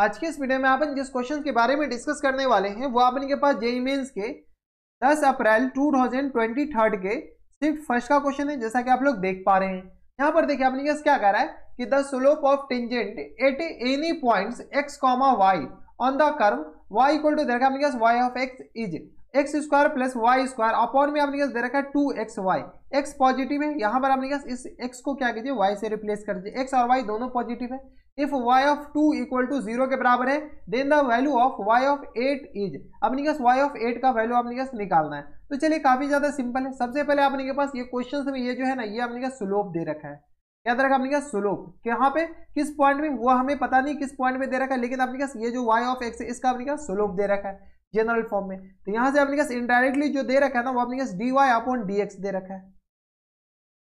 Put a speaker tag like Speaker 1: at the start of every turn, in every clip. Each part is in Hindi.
Speaker 1: आज के इस वीडियो में आपन जिस क्वेश्चन के बारे में डिस्कस करने वाले हैं वो अपन के पास जेई मेन्स e के 10 अप्रैल 2023 के सिर्फ फर्स्ट का क्वेश्चन है जैसा कि आप लोग देख पा रहे हैं यहाँ पर देखिए आपने क्या कह रहा है कि the slope of tangent at any point x comma y on the curve y equal to देखा आपने y of x is x square plus y square upon में आपने क्या दे रखा है two x y x positive है यहाँ पर आपने क्या इस एक्स को क्या कीजिए वाई से रिप्लेस कर दीजिए एक्स और वाई दोनों पॉजिटिव है if y of two equal to zero के बराबर है then the value of y of eight is अपने पास y ऑफ एट का वैल्यू आपने पास निकालना है तो चलिए काफी ज्यादा सिंपल है सबसे पहले आपने के पास ये क्वेश्चन में ये जो है ना ये अपने का स्लोप दे रखा है याद रखा अपने का स्लोप यहाँ पे किस पॉइंट में वो हमें पता नहीं किस पॉइंट में दे रखा है लेकिन अपने कहा ये जो वाई ऑफ एक्स है इसका अपने का स्लोप दे रखा है जनरल फॉर्म में तो यहाँ से अपने कहा इनडायरेक्टली जो दे रखा है ना वो अपने d y upon d x दे रखा है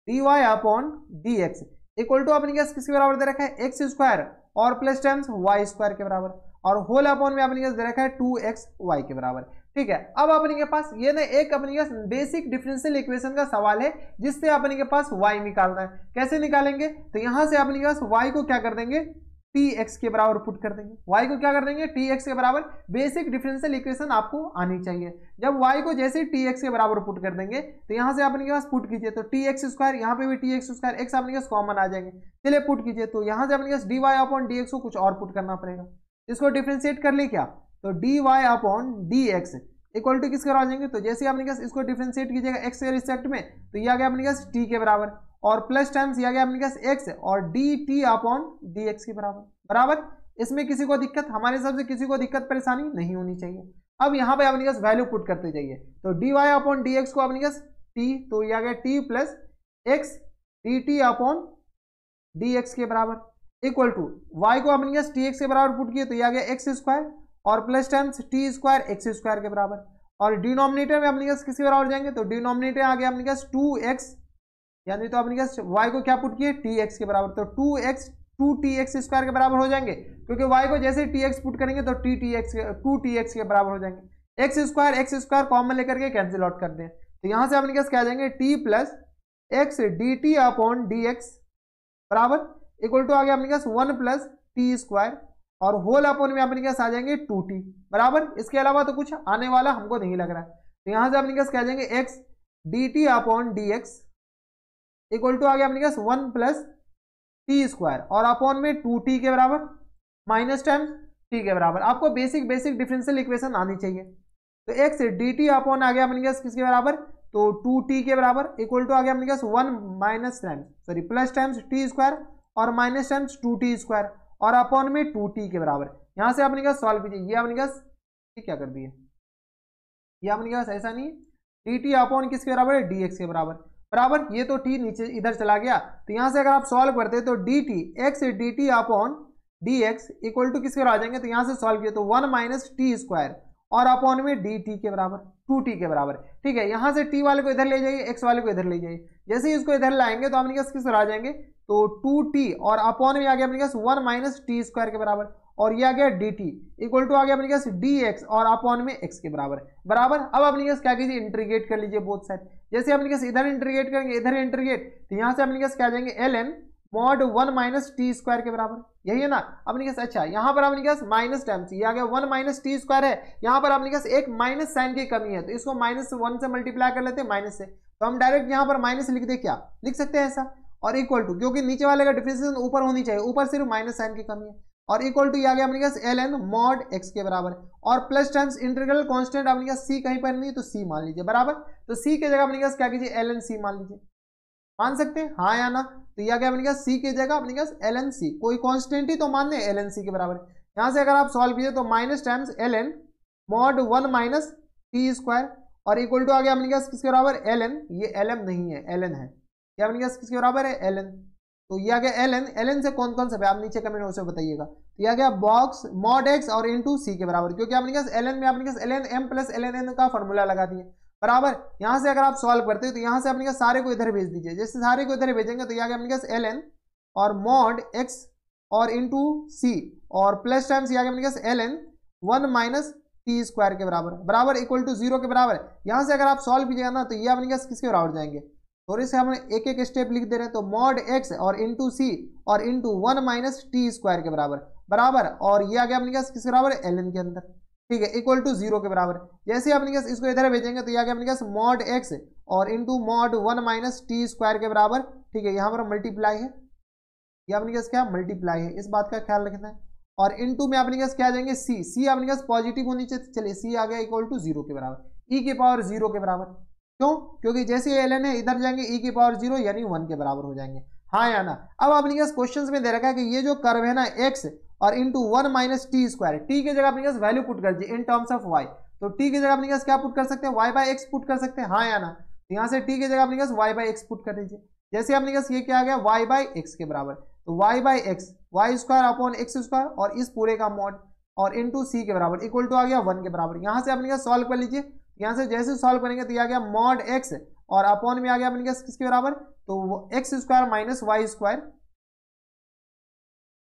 Speaker 1: d y upon d x equal to आपने गैस किसके बराबर दे रखा है एक्स स्क्वायर और प्लस टाइम्स वाई स्क्वायर के बराबर और होल अपॉन में आपने गैस दे रखा है टू एक्स वाई के बराबर ठीक है अब अपने के पास ये ना एक अपने के बेसिक डिफरेंशियल इक्वेशन का सवाल है जिससे अपने के पास y निकालना है कैसे निकालेंगे तो यहां से अपने के पास y को क्या कर देंगे टी एक्स के बराबर पुट कर देंगे वाई को क्या कर देंगे टी एक्स के बराबर बेसिक डिफरेंशियल इक्वेशन आपको आनी चाहिए जब वाई को जैसे टी एक्स के बराबर पुट कर देंगे तो यहाँ से आपने के पास पुट कीजिए तो टी एक्स स्क्वायर यहाँ पे भी टी एक्स स्क्वायर एक्स आपने के पास कॉमन आ जाएंगे चलिए पुट कीजिए तो यहाँ से अपने पास d y upon d x को कुछ और पुट करना पड़ेगा इसको डिफ्रेंशिएट कर ले क्या तो d y upon d x equal to किसके बराबर आ जाएंगे तो जैसे आपने के पास इसको डिफ्रेंशिएट कीजिएगा एक्स के रिस्पेक्ट में तो ये आ गया अपने के पास टी के बराबर और प्लस टाइम्स दिया गया अपने पास एक्स और d t upon d x के बराबर बराबर इसमें किसी को दिक्कत हमारे हिसाब से किसी को दिक्कत परेशानी नहीं होनी चाहिए अब यहाँ पे अपने पास वैल्यू पुट करते जाइए तो d y upon d x को अपने पास टी तो यह आ गया t plus x d t upon d x के बराबर इक्वल टू वाई को अपने पास टी एक्स के बराबर पुट किए तो यह आ गया एक्स स्क्वायर और plus times t square x square के बराबर और डिनोमिनेटर में अपने पास किसके बराबर जाएंगे तो डिनोमिनेटर आ गया अपने पास टू एक्स यानी तो आपने क्या वाई को क्या पुट किए टी एक्स के बराबर तो two x two t x square के बराबर हो जाएंगे क्योंकि वाई को जैसे टी एक्स पुट करेंगे तो t t x two t x के बराबर हो जाएंगे x square x square common लेकर के कैंसिल आउट कर दें तो यहाँ से आपने क्या क्या जाएंगे t plus x d t upon d x बराबर इक्वल टू आ गया अपने पास वन प्लस टी स्क्वायर और होल अपॉन में अपने क्या आ जाएंगे टू टी बराबर इसके अलावा तो कुछ आने वाला हमको नहीं लग रहा है तो यहाँ से आपने क्या क्या जाएंगे x d t upon d x equal to आ गया अपने पास वन प्लस टी स्क्वायर और अपॉन में टू टी के बराबर माइनस टेन टी के बराबर आपको बेसिक बेसिक डिफरेंशियल इक्वेशन आनी चाहिए तो एक्स डी टी अपॉन आ गया अपने पास किसके बराबर तो टू टी के बराबर इक्वल टू आ गया अपने पास one minus ten sorry plus times t square और minus times two t square और अपॉन में टू टी के बराबर यहाँ से अपने पास सॉल्व कीजिए ये अपने पास क्या कर दिए ये अपने पास ऐसा नहीं डी टी अपॉन किसके बराबर है डी एक्स के बराबर बराबर ये तो टी नीचे इधर चला गया तो यहां से अगर आप सॉल्व करते हैं तो d t x d t upon d x equal to किसके आ जाएंगे तो यहां से सॉल्व किया तो वन माइनस टी स्क्वायर और अपॉन में डी टी के बराबर टू टी के बराबर ठीक है यहां से टी वाले को इधर ले जाइए एक्स वाले को इधर ले जाइए जैसे ही इसको इधर लाएंगे तो आपने क्या किस आ जाएंगे तो टू टी और अपॉन में आ गया अपने पास वन माइनस टी स्क्वायर के बराबर और ये आ गया डी टी इक्वल टू आ गया अपने डी एक्स और अपॉन में एक्स के बराबर है बराबर अब अपने के क्या कीजिए इंट्रीगेट कर लीजिए बोथ साइड जैसे अपने पास इधर इंट्रीगेट करेंगे इधर इंट्रीगेट तो यहाँ से अपने पास क्या जाएंगे l n mod one minus t square के बराबर यही है ना अपने पास अच्छा यहाँ पर अपने कहा माइनस टेन सी आ गया वन माइनस टी स्क्वायर है यहाँ पर अपने कहा एक माइनस साइन की कमी है तो इसको माइनस वन से मल्टीप्लाई कर लेते हैं माइनस से तो हम डायरेक्ट यहाँ पर माइनस लिख दे क्या लिख सकते हैं ऐसा और इक्वल टू क्योंकि नीचे वाले का डिफ्रेंसिएशन ऊपर होनी चाहिए ऊपर सिर्फ माइनस साइन की कमी है और इक्वल टू ये आ गया अपने पास एल एन मॉड एक्स के बराबर और प्लस टाइम्स इंटीग्रल कांस्टेंट अपने पास सी कहीं पर नहीं तो सी मान लीजिए बराबर तो सी के जगह अपने पास क्या कीजिए एल एन सी मान लीजिए मान सकते हैं हाँ या ना तो यह क्या बनेगा सी के जगह अपने पास एल एन सी कोई कॉन्स्टेंट ही तो मान लें एल एन सी के बराबर यहाँ से अगर आप सॉल्व कीजिए तो minus times l n mod one minus t square और इक्वल टू आ गया अपने पास किसके बराबर एल एन ये एल एम नहीं है एल एन है क्या बनेगा किसके बराबर है एल एन तो यह आ गया एल एन एल एन से कौन कौन सा आप नीचे कमेंट बॉक्स में बताइएगा तो यह आ गया बॉक्स मॉड एक्स और इन टू सी के बराबर क्योंकि आपने कहा एल एन में आपने कहा l n m plus l n n का फॉर्मूला लगा दिए बराबर यहाँ से अगर आप सॉल्व करते हो तो यहाँ से आपने कहा सारे को इधर भेज दीजिए जैसे सारे को इधर भेजेंगे तो यह आ गया आपने कहा एल एन और मॉड एक्स और इन टू सी और प्लस टाइम्स यह आ गया आपने कहा l n one minus t square के बराबर बराबर इक्वल टू जीरो के बराबर यहाँ से अगर आप सॉल्व कीजिएगा ना तो ये आपने कहा किसके बराबर जाएंगे थोड़े से हम एक एक स्टेप लिख दे रहे हैं तो मॉड एक्स और इंटू सी और into one minus t square के बराबर बराबर और ये आ गया अपने पास किसके बराबर एल एन के अंदर ठीक है इक्वल टू जीरो के बराबर जैसे अपने पास इसको इधर भेजेंगे तो ये आ गया अपने पास मॉड एक्स और into mod one minus t square के बराबर ठीक है यहाँ पर मल्टीप्लाई है ये अपने पास क्या मल्टीप्लाई है इस बात का ख्याल रखना है और इंटू में अपने पास क्या आ जाएंगे सी सी अपने पास पॉजिटिव होनी चाहिए चलिए सी आ गया इक्वल टू जीरो के बराबर ई के पावर जीरो के बराबर क्यों क्योंकि जैसे ही एलन है इधर जाएंगे ई e की पावर जीरो यानी वन के बराबर हो जाएंगे हाँ या ना अब आपने क्या क्वेश्चन में दे रखा है कि ये जो कर्व है ना एक्स और into one minus t square t की जगह अपने पास वैल्यू पुट कर दी इन टर्म्स ऑफ वाई तो टी की जगह अपने पास क्या पुट कर सकते हैं वाई बाई एक्स पुट कर सकते हैं हाँ या ना तो यहाँ से टी की जगह अपने पास वाई बाई एक्स पुट कर दीजिए जैसे अपने पास ये क्या आ गया वाई बाई एक्स के बराबर तो y by x y square upon x square और इस पूरे का मॉड और इन टू सी के बराबर इक्वल टू आ गया वन के बराबर यहाँ से अपने पास सॉल्व कर लीजिए यहां से जैसे सॉल्व करेंगे तो ये आ गया मॉड एक्स और अपॉन में आ गया बन किसके बराबर तो x square minus y square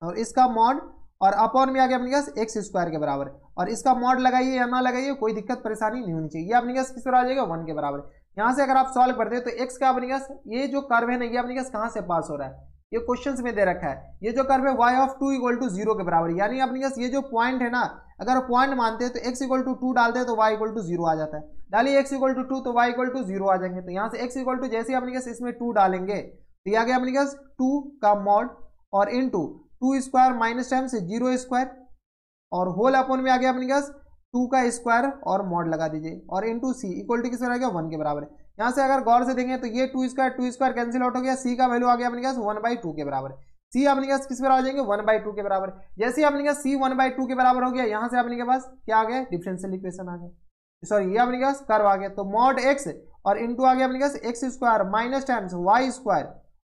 Speaker 1: और इसका मॉड और अपॉन में आ गया अपने गैस एक्स स्क्वायर के बराबर और इसका मॉड लगाइए या ना लगाइए कोई दिक्कत परेशानी नहीं होनी चाहिए ये अपने किस पर आ जाएगा वन के बराबर यहाँ से अगर आप सॉल्व करते हैं तो एक्स का अपने ये जो कर्व है ना ये अपने गैस कहाँ से पास हो रहा है ये क्वेश्चन में दे रखा है ये जो कर्व है y of two equal to zero के बराबर यानी अपने ये जो पॉइंट है ना अगर पॉइंट मानते हैं तो एक्स इक्वल टू टू डालते हैं तो वाई इक्वल टू जीरो आ जाता है डाली एक्स इक्वल टू टू तो वाई इक्वल टू जीरो आ जाएंगे तो यहाँ से एक्स इक्वल टू जैसे अपने इसमें टू डालेंगे तो यह आ गया अपने केस टू का मॉड और into two square minus time से जीरो स्क्वायर और होल अपॉन में आ गया अपने केस टू का स्क्वायर और मॉड लगा दीजिए और into c equal to किस बराबर वन के बराबर है यहाँ से अगर गौर से देंगे तो ये two square two square cancel out हो गया सी का वैल्यू आ गया अपने वन बाई टू के बराबर सी अपने पास किस आ जाएंगे वन बाई टू के बराबर जैसे अपने पास सी वन बाई टू के बराबर हो गया यहाँ से अपने के पास क्या आ गया डिफरेंशियल इक्वेशन आ गया सॉरी ये अपने पास कर्व आ गया तो मॉड एक्स और टू आ गया अपने पास x square minus times y square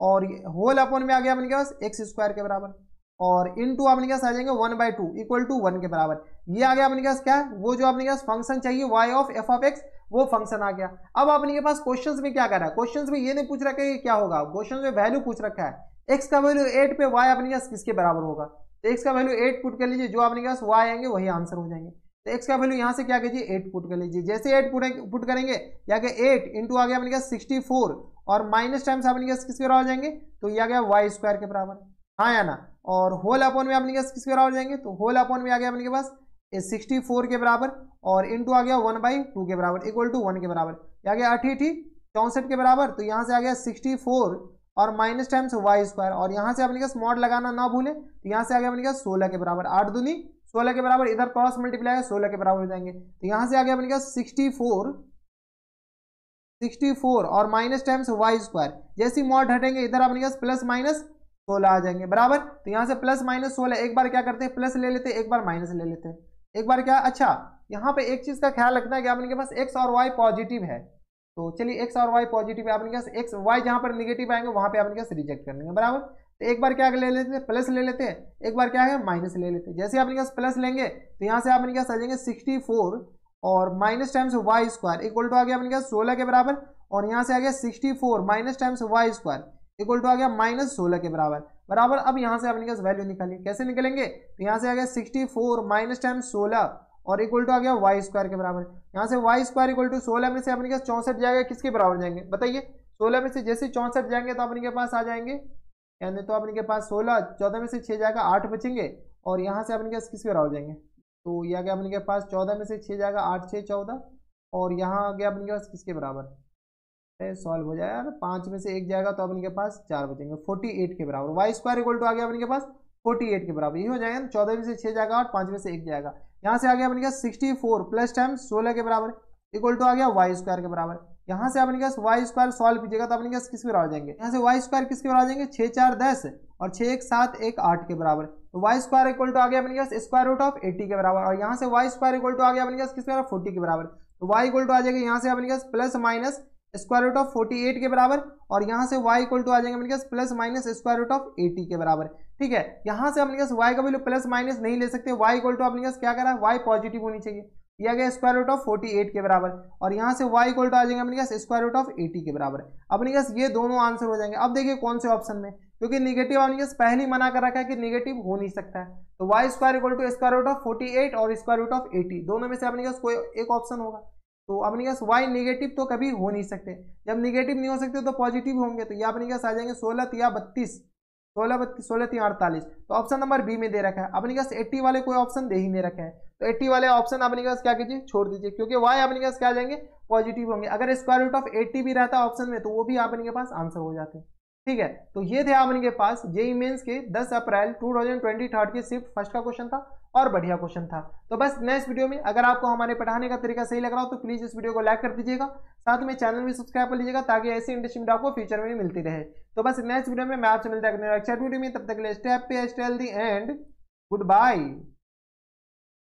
Speaker 1: और होल अपॉन में आ गया अपने पास एक्स स्क्वायर के बराबर और इन टू आपने क्या आ जाएंगे one by two equal to one के बराबर ये आ गया अपने क्या क्या है वो जो आपने क्या फंक्शन चाहिए y of f of x वो फंक्शन आ गया अब आपने के पास क्वेश्चन में क्या कर रहा है क्वेश्चन में ये नहीं पूछ रखा है क्या होगा क्वेश्चन में वैल्यू पूछ रखा है एक्स का वैल्यू एट पे वाई अपने क्या किसके बराबर होगा तो एक्स का वैल्यू एट पुट कर लीजिए जो आपने पास वाई आएंगे वही आंसर हो जाएंगे तो एक्स का वैल्यू यहाँ से क्या कीजिए एट पुट कर लीजिए जैसे एट पुट करेंगे या कि एट इंटू आ गया आपने क्या सिक्सटी फोर और माइनस टाइम्स आपने क्या किसके बराबर जाएंगे तो ये आ गया वाई स्क्वायर के बराबर हाँ या ना और होल अपॉन में अपने के किसके बराबर जाएंगे तो होल अपॉन में आ गया अपने के पास सिक्सटी फोर के बराबर और इंटू आ गया वन बाई टू के बराबर इक्वल टू वन के बराबर आ गया अठी अठीठी चौंसठ के बराबर तो यहाँ से आ गया सिक्सटी फोर और माइनस टाइम्स वाई स्क्वायर और यहाँ से अपने पास मॉड लगाना ना भूले तो यहाँ से आ गया अपने पास सोलह के बराबर आठ दूनी सोलह के बराबर इधर क्रॉस मल्टीप्लाई है सोलह के बराबर हो जाएंगे तो यहाँ से आ गया अपने पास सिक्सटी फोर सिक्सटी फोर और माइनस टाइम्स वाई स्क्वायर जैसी मॉड हटेंगे इधर अपने प्लस माइनस सोलह आ जाएंगे बराबर तो यहाँ से प्लस माइनस सोलह एक बार क्या करते हैं प्लस ले लेते हैं एक बार माइनस ले लेते हैं एक बार क्या अच्छा यहाँ पे एक चीज़ का ख्याल रखना है कि आप इनके पास एक्स और वाई पॉजिटिव है तो चलिए एक्स और वाई पॉजिटिव है आपने के पास एक्स वाई जहाँ पर निगेटिव आएंगे वहाँ पे आप पास रिजेक्ट कर लेंगे बराबर तो एक बार क्या ले लेते हैं प्लस ले लेते हैं एक बार क्या है माइनस ले लेते हैं जैसे आपने इनके पास प्लस लेंगे तो यहाँ से आपने क्या सजेंगे सिक्सटी फोर और minus times y square equal to आ गया आपके सोलह के बराबर और यहाँ से आ गया sixty four minus times y square equal to आ गया माइनस सोलह के बराबर बराबर अब यहाँ से अपने वैल्यू निकाली कैसे निकलेंगे तो यहाँ से आ गया सिक्सटी फोर माइनस टाइम सोलह और इक्वल टू आ गया वाई स्क्वायर के बराबर यहाँ से वाई स्क्वायर इक्वल टू सोलह में से अपने पास चौंसठ जाएगा किसके बराबर जाएंगे बताइए सोलह में से जैसे चौंसठ जाएंगे तो अपने के पास आ जाएंगे यानी तो अपने के पास सोलह चौदह में से छः जाएगा आठ बचेंगे और यहाँ से अपने पास किसके बराबर जाएंगे तो यह आ गया अपने के पास चौदह में से छः जाएगा आठ छः चौदह और यहाँ आ गया अपने के पास किसके बराबर सॉल्व हो जाएगा और पाँच में से एक जाएगा तो अपने के पास चार बचेंगे फोर्टी एट के बराबर वाई स्क्वायर इक्वल टू आ गया अपने के पास फोर्टी एट के बराबर ये हो जाएगा ना चौदह में से छः जाएगा और पाँच में से एक जाएगा यहाँ से आ गया अपने के सिक्सटी फोर प्लस टाइम सोलह के बराबर इक्वल टू आ गया वाई स्क्वायर के बराबर यहाँ से अपने के वाई स्क्वायर सॉल्व कीजिएगा तो अपने के किसके बराबर जाएंगे यहाँ से वाई स्क्वायर किसके बराबर जाएंगे छः चार दस और छः एक सात एक आठ के बराबर तो वाई स्क्वायर इक्वल टू आ गया अपने के स्क्वायर रूट ऑफ एटी के बराबर और यहाँ से वाई स्क्वायर इक्वल टू आ गया अपने के किसके बराबर फोर्टी के बराबर तो वाई इक्वल टू आ जाएगा यहाँ से अपने के plus minus square root of forty eight के बराबर और यहाँ से y इक्वल टू आ जाएंगे अपने plus minus square root of eighty के बराबर ठीक है यहाँ से अपने y का वैल्यू प्लस माइनस नहीं ले सकते y इक्वल टू अपने पास क्या करा y पॉजिटिव होनी चाहिए दिया गया square root of forty eight के बराबर और यहाँ से y इक्वल टू आ जाएंगे अपने स्क्वायर रूट ऑफ एटी के बराबर अपने पास ये दोनों आंसर हो जाएंगे अब देखिए कौन से ऑप्शन में क्योंकि निगेटिव अपने पास पहले ही मना कर रखा है कि निगेटिव हो नहीं सकता है तो y square equal to square root of forty eight और स्क्वायर रूट ऑफ एटी दोनों में से अपने पास कोई एक ऑप्शन होगा तो अपने गैस वाई निगेटिव तो कभी हो नहीं सकते जब निगेटिव नहीं हो सकते तो पॉजिटिव होंगे तो ये अपने पास आ जाएंगे सोलह या बत्तीस सोलह बत्तीस सोलह तीन अड़तालीस तो ऑप्शन नंबर बी में दे रखा है अपने पास एट्टी वाले कोई ऑप्शन दे ही नहीं रखा है तो एट्टी वाले ऑप्शन अपने पास क्या कीजिए छोड़ दीजिए क्योंकि वाई अपने पास क्या आ जाएंगे पॉजिटिव होंगे अगर स्क्वायर रूट ऑफ एट्टी भी रहता है ऑप्शन में तो वो भी अपने के पास आंसर हो जाते हैं ठीक है तो ये थे आप इनके पास जेई मेन्स के 10 अप्रैल 2023 के सिर्फ फर्स्ट का क्वेश्चन था और बढ़िया क्वेश्चन था तो बस नेक्स्ट वीडियो में अगर आपको हमारे पढ़ाने का तरीका सही लग रहा हो तो प्लीज़ इस वीडियो को लाइक कर दीजिएगा साथ में चैनल भी सब्सक्राइब कर लीजिएगा ताकि ऐसी में आपको फ्यूचर में मिलती रहे तो बस नेक्स्ट वीडियो में मैं आपसे मिलता है तब तक स्टेप एंड गुड बाई